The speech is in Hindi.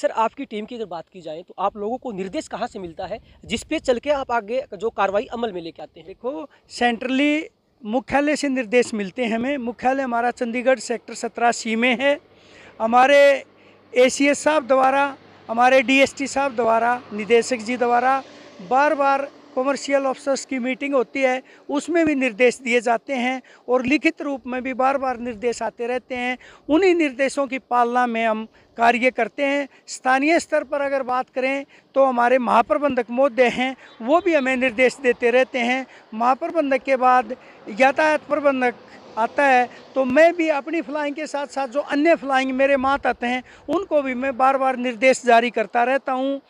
सर आपकी टीम की अगर बात की जाए तो आप लोगों को निर्देश कहाँ से मिलता है जिस पे चल के आप आगे जो कार्रवाई अमल में लेके आते हैं देखो सेंट्रली मुख्यालय से निर्देश मिलते हैं हमें मुख्यालय हमारा चंडीगढ़ सेक्टर सत्रह सी में है हमारे ए साहब द्वारा हमारे डी साहब द्वारा निदेशक जी द्वारा बार बार कॉमर्शियल ऑफिसर्स की मीटिंग होती है उसमें भी निर्देश दिए जाते हैं और लिखित रूप में भी बार बार निर्देश आते रहते हैं उन्हीं निर्देशों की पालना में हम कार्य करते हैं स्थानीय स्तर पर अगर बात करें तो हमारे महाप्रबंधक महोदय हैं वो भी हमें निर्देश देते रहते हैं महाप्रबंधक के बाद यातायात प्रबंधक आता है तो मैं भी अपनी फ्लाइंग के साथ साथ जो अन्य फ्लाइंग मेरे मात आते हैं उनको भी मैं बार बार निर्देश जारी करता रहता हूँ